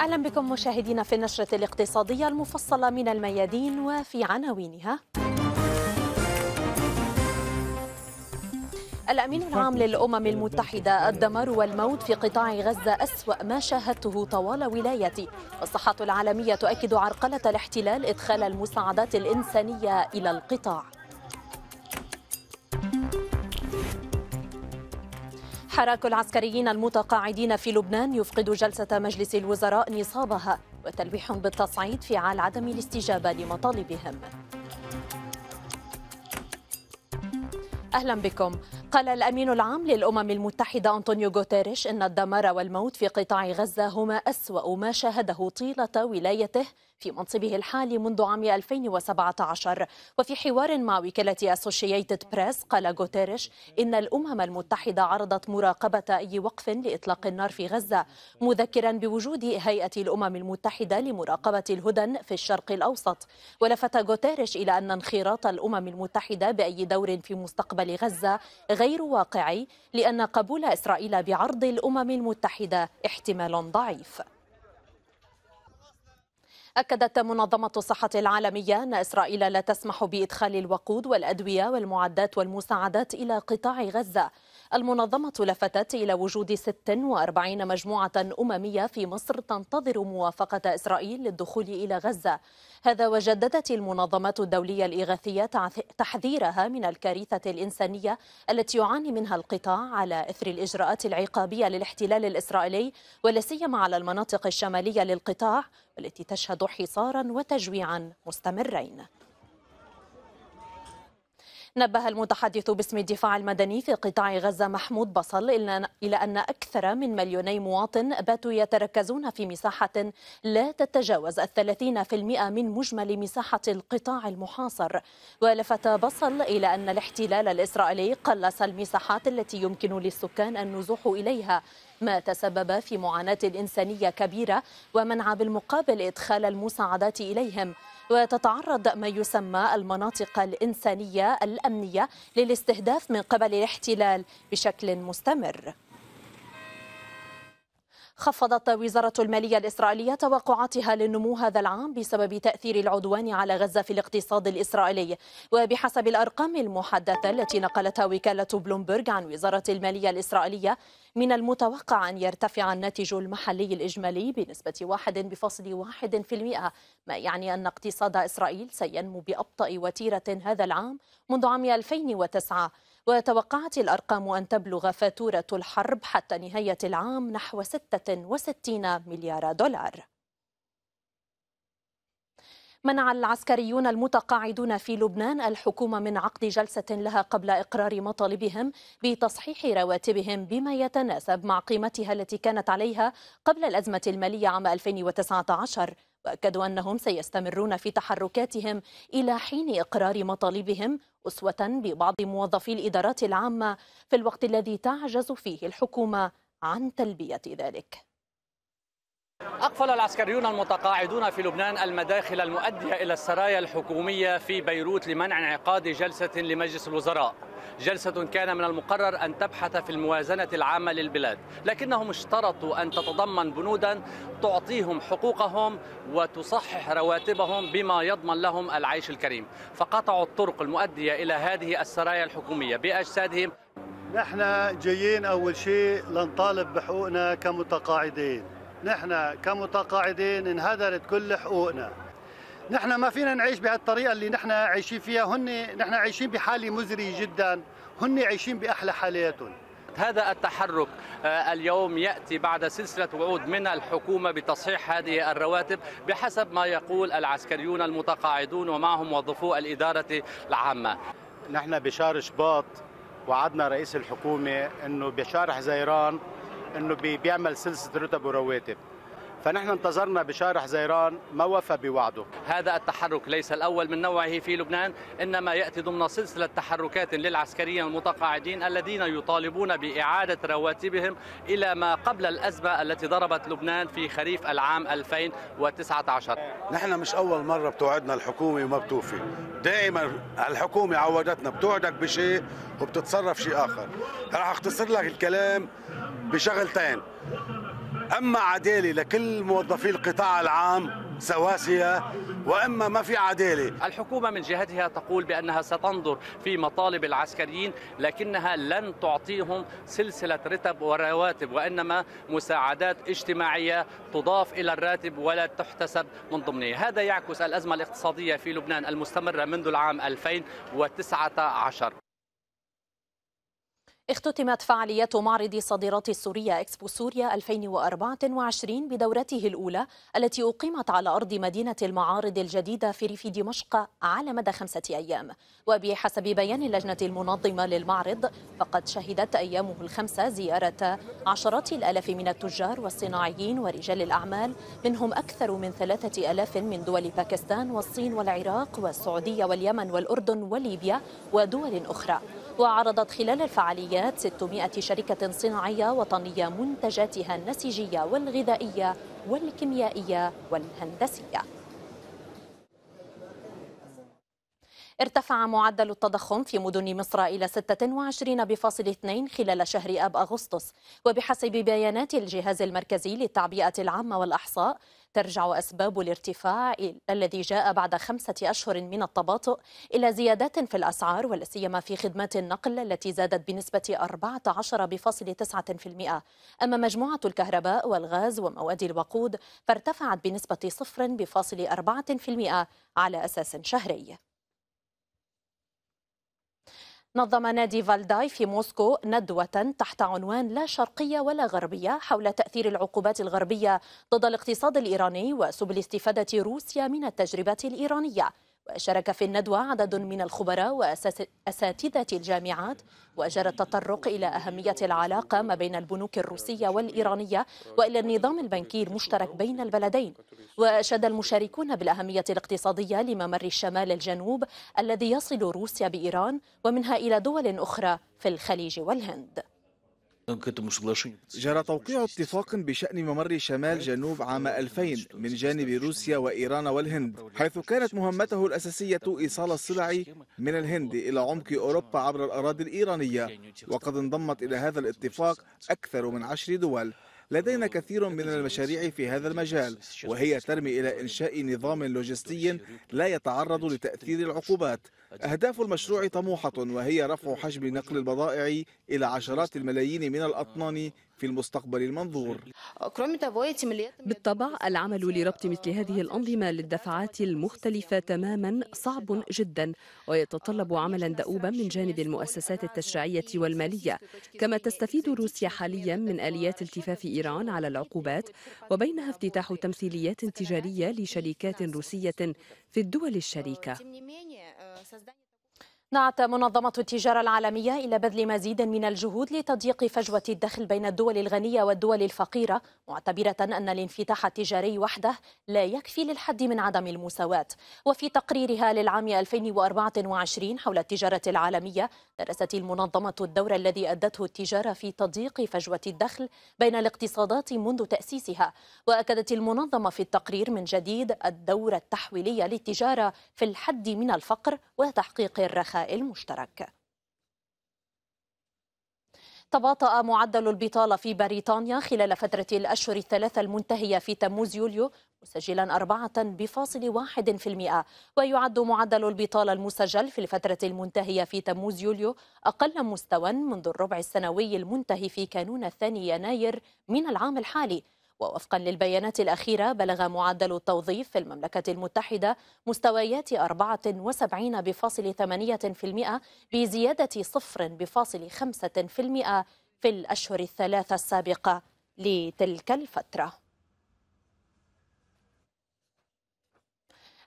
أهلا بكم مشاهدينا في النشرة الاقتصادية المفصلة من الميادين وفي عناوينها الأمين العام للأمم المتحدة الدمار والموت في قطاع غزة أسوأ ما شاهدته طوال ولايتي والصحة العالمية تؤكد عرقلة الاحتلال إدخال المساعدات الإنسانية إلى القطاع حراك العسكريين المتقاعدين في لبنان يفقد جلسة مجلس الوزراء نصابها وتلويح بالتصعيد في عال عدم الاستجابة لمطالبهم أهلا بكم قال الأمين العام للأمم المتحدة أنطونيو غوتيريش إن الدمار والموت في قطاع غزة هما أسوأ ما شاهده طيلة ولايته في منصبه الحالي منذ عام 2017 وفي حوار مع وكالة أسوشيتد بريس قال غوتيريش إن الأمم المتحدة عرضت مراقبة أي وقف لإطلاق النار في غزة مذكرا بوجود هيئة الأمم المتحدة لمراقبة الهدن في الشرق الأوسط ولفت غوتيريش إلى أن انخراط الأمم المتحدة بأي دور في مستقبل غزة غير واقعي لأن قبول إسرائيل بعرض الأمم المتحدة احتمال ضعيف أكدت منظمة الصحة العالمية أن إسرائيل لا تسمح بإدخال الوقود والأدوية والمعدات والمساعدات إلى قطاع غزة المنظمة لفتت إلى وجود 46 مجموعة أممية في مصر تنتظر موافقة إسرائيل للدخول إلى غزة هذا وجددت المنظمة الدولية الإغاثية تحذيرها من الكارثة الإنسانية التي يعاني منها القطاع على إثر الإجراءات العقابية للاحتلال الإسرائيلي ولسيما على المناطق الشمالية للقطاع والتي تشهد حصارا وتجويعا مستمرين نبه المتحدث باسم الدفاع المدني في قطاع غزة محمود بصل إلى أن أكثر من مليوني مواطن باتوا يتركزون في مساحة لا تتجاوز الثلاثين في المئة من مجمل مساحة القطاع المحاصر ولفت بصل إلى أن الاحتلال الإسرائيلي قلص المساحات التي يمكن للسكان النزوح إليها ما تسبب في معاناة إنسانية كبيرة ومنع بالمقابل إدخال المساعدات إليهم وتتعرض ما يسمى المناطق الإنسانية الأمنية للاستهداف من قبل الاحتلال بشكل مستمر خفضت وزارة المالية الإسرائيلية توقعاتها للنمو هذا العام بسبب تأثير العدوان على غزة في الاقتصاد الإسرائيلي وبحسب الأرقام المحدثة التي نقلتها وكالة بلومبرج عن وزارة المالية الإسرائيلية من المتوقع أن يرتفع الناتج المحلي الإجمالي بنسبة 1.1% ما يعني أن اقتصاد إسرائيل سينمو بأبطأ وتيرة هذا العام منذ عام 2009 وتوقعت الأرقام أن تبلغ فاتورة الحرب حتى نهاية العام نحو 66 مليار دولار منع العسكريون المتقاعدون في لبنان الحكومة من عقد جلسة لها قبل إقرار مطالبهم بتصحيح رواتبهم بما يتناسب مع قيمتها التي كانت عليها قبل الأزمة المالية عام 2019 وأكدوا أنهم سيستمرون في تحركاتهم إلى حين إقرار مطالبهم أسوة ببعض موظفي الإدارات العامة في الوقت الذي تعجز فيه الحكومة عن تلبية ذلك أقفل العسكريون المتقاعدون في لبنان المداخل المؤدية إلى السرايا الحكومية في بيروت لمنع انعقاد جلسة لمجلس الوزراء جلسة كان من المقرر أن تبحث في الموازنة العامة للبلاد لكنهم اشترطوا أن تتضمن بنودا تعطيهم حقوقهم وتصحح رواتبهم بما يضمن لهم العيش الكريم فقطعوا الطرق المؤدية إلى هذه السرايا الحكومية بأجسادهم نحن جايين أول شيء لنطالب بحقوقنا كمتقاعدين نحن كمتقاعدين انهدرت كل حقوقنا نحن ما فينا نعيش بهالطريقه اللي نحن عايشين فيها هن نحن عايشين بحاله مزريه جدا هن عايشين باحلى حالاتهم هذا التحرك آه، اليوم ياتي بعد سلسله وعود من الحكومه بتصحيح هذه الرواتب بحسب ما يقول العسكريون المتقاعدون ومعهم موظفو الاداره العامه. نحن بشهر شباط وعدنا رئيس الحكومه انه بشهر زيران انه بيعمل سلسله رتب ورواتب فنحن انتظرنا بشارح زيران ما وفى بوعده هذا التحرك ليس الأول من نوعه في لبنان إنما يأتي ضمن سلسلة تحركات للعسكريين المتقاعدين الذين يطالبون بإعادة رواتبهم إلى ما قبل الأزمة التي ضربت لبنان في خريف العام 2019 نحن مش أول مرة بتوعدنا الحكومة وما بتوفي دائما الحكومة عودتنا بتوعدك بشيء وبتتصرف شيء آخر راح أختصر لك الكلام بشغلتين اما عداله لكل موظفي القطاع العام سواسيه واما ما في عداله. الحكومه من جهتها تقول بانها ستنظر في مطالب العسكريين لكنها لن تعطيهم سلسله رتب ورواتب وانما مساعدات اجتماعيه تضاف الى الراتب ولا تحتسب من ضمنه، هذا يعكس الازمه الاقتصاديه في لبنان المستمره منذ العام 2019. اختتمت فعاليات معرض صادرات السورية إكسبو سوريا 2024 بدورته الأولى التي أقيمت على أرض مدينة المعارض الجديدة في ريف دمشق على مدى خمسة أيام وبحسب بيان اللجنة المنظمة للمعرض فقد شهدت أيامه الخمسة زيارة عشرات الآلاف من التجار والصناعيين ورجال الأعمال منهم أكثر من ثلاثة ألاف من دول باكستان والصين والعراق والسعودية واليمن والأردن وليبيا ودول أخرى وعرضت خلال الفعاليات 600 شركة صناعية وطنية منتجاتها النسيجية والغذائية والكيميائية والهندسية ارتفع معدل التضخم في مدن مصر إلى 26.2 خلال شهر أب أغسطس وبحسب بيانات الجهاز المركزي للتعبئة العامة والأحصاء ترجع أسباب الارتفاع الذي جاء بعد خمسة أشهر من التباطؤ إلى زيادات في الأسعار ولاسيما سيما في خدمات النقل التي زادت بنسبة 14.9% أما مجموعة الكهرباء والغاز ومواد الوقود فارتفعت بنسبة 0.4% على أساس شهري نظم نادي فالداي في موسكو ندوة تحت عنوان لا شرقية ولا غربية حول تأثير العقوبات الغربية ضد الاقتصاد الإيراني وسبل استفادة روسيا من التجربة الإيرانية وشارك في الندوة عدد من الخبراء وأساتذة الجامعات وجرى التطرق إلى أهمية العلاقة ما بين البنوك الروسية والإيرانية وإلى النظام البنكي المشترك بين البلدين وأشاد المشاركون بالأهمية الاقتصادية لممر الشمال الجنوب الذي يصل روسيا بإيران ومنها إلى دول أخرى في الخليج والهند جرى توقيع اتفاق بشأن ممر شمال جنوب عام 2000 من جانب روسيا وإيران والهند حيث كانت مهمته الأساسية إيصال السلع من الهند إلى عمق أوروبا عبر الأراضي الإيرانية وقد انضمت إلى هذا الاتفاق أكثر من عشر دول لدينا كثير من المشاريع في هذا المجال وهي ترمي إلى إنشاء نظام لوجستي لا يتعرض لتأثير العقوبات أهداف المشروع طموحة وهي رفع حجم نقل البضائع إلى عشرات الملايين من الأطنان في المستقبل المنظور بالطبع العمل لربط مثل هذه الأنظمة للدفعات المختلفة تماما صعب جدا ويتطلب عملا دؤوبا من جانب المؤسسات التشريعية والمالية كما تستفيد روسيا حاليا من آليات التفاف إيران على العقوبات وبينها افتتاح تمثيليات تجارية لشركات روسية في الدول الشريكة نعت منظمة التجارة العالمية إلى بذل مزيد من الجهود لتضييق فجوة الدخل بين الدول الغنية والدول الفقيرة معتبرة أن الانفتاح التجاري وحده لا يكفي للحد من عدم المساواة وفي تقريرها للعام 2024 حول التجارة العالمية درست المنظمة الدور الذي أدته التجارة في تضييق فجوة الدخل بين الاقتصادات منذ تأسيسها وأكدت المنظمة في التقرير من جديد الدور التحويلي للتجارة في الحد من الفقر وتحقيق الرخاء المشترك تباطأ معدل البطالة في بريطانيا خلال فترة الأشهر الثلاثة المنتهية في تموز يوليو مسجلا 4.1% ويعد معدل البطالة المسجل في الفترة المنتهية في تموز يوليو أقل مستوى منذ الربع السنوي المنتهي في كانون الثاني يناير من العام الحالي ووفقا للبيانات الأخيرة بلغ معدل التوظيف في المملكة المتحدة مستويات 74.8% بزيادة 0.5% في الأشهر الثلاثة السابقة لتلك الفترة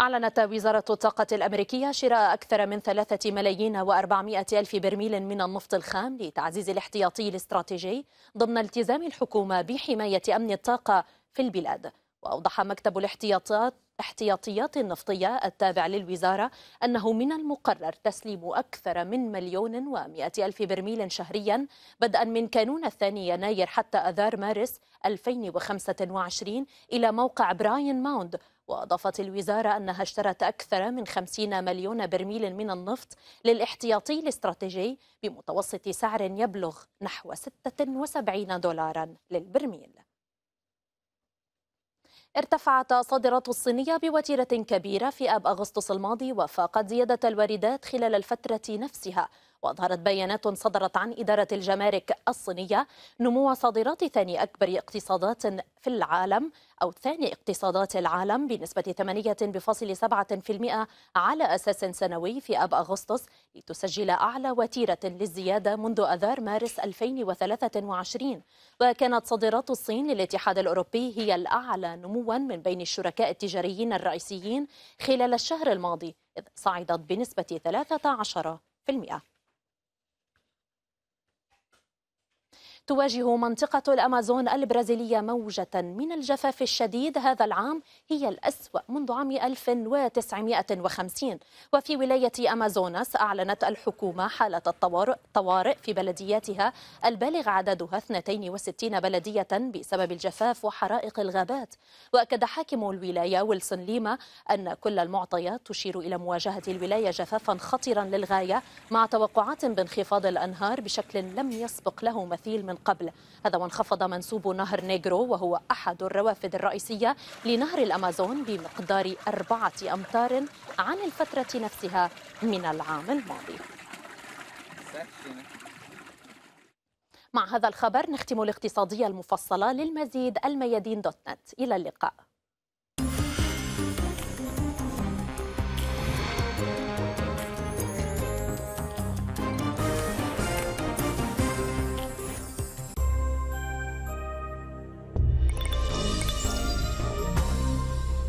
أعلنت وزارة الطاقة الأمريكية شراء أكثر من 3 ملايين و ألف برميل من النفط الخام لتعزيز الاحتياطي الاستراتيجي ضمن التزام الحكومة بحماية أمن الطاقة في البلاد وأوضح مكتب الاحتياطات احتياطيات النفطية التابع للوزارة أنه من المقرر تسليم أكثر من مليون ومائة ألف برميل شهريا بدءا من كانون الثاني يناير حتى أذار مارس 2025 إلى موقع براين ماوند وأضافت الوزارة أنها اشترت أكثر من 50 مليون برميل من النفط للاحتياطي الاستراتيجي بمتوسط سعر يبلغ نحو 76 دولارا للبرميل ارتفعت الصادرات الصينية بوتيرة كبيرة في آب أغسطس الماضي وفاقت زيادة الواردات خلال الفترة نفسها وأظهرت بيانات صدرت عن إدارة الجمارك الصينية نمو صادرات ثاني أكبر اقتصادات في العالم أو ثاني اقتصادات العالم بنسبة 8.7% على أساس سنوي في أب أغسطس لتسجل أعلى وتيرة للزيادة منذ أذار مارس 2023 وكانت صادرات الصين للاتحاد الأوروبي هي الأعلى نموا من بين الشركاء التجاريين الرئيسيين خلال الشهر الماضي إذ صعدت بنسبة 13% تواجه منطقة الأمازون البرازيلية موجة من الجفاف الشديد هذا العام هي الأسوأ منذ عام 1950 وفي ولاية أمازوناس أعلنت الحكومة حالة الطوارئ في بلدياتها البالغ عددها 62 بلدية بسبب الجفاف وحرائق الغابات وأكد حاكم الولاية ويلسون ليما أن كل المعطيات تشير إلى مواجهة الولاية جفافا خطيرا للغاية مع توقعات بانخفاض الأنهار بشكل لم يسبق له مثيل من من قبل هذا وانخفض منسوب نهر نيجرو وهو أحد الروافد الرئيسية لنهر الأمازون بمقدار أربعة أمتار عن الفترة نفسها من العام الماضي مع هذا الخبر نختم الاقتصادية المفصلة للمزيد الميادين دوت نت إلى اللقاء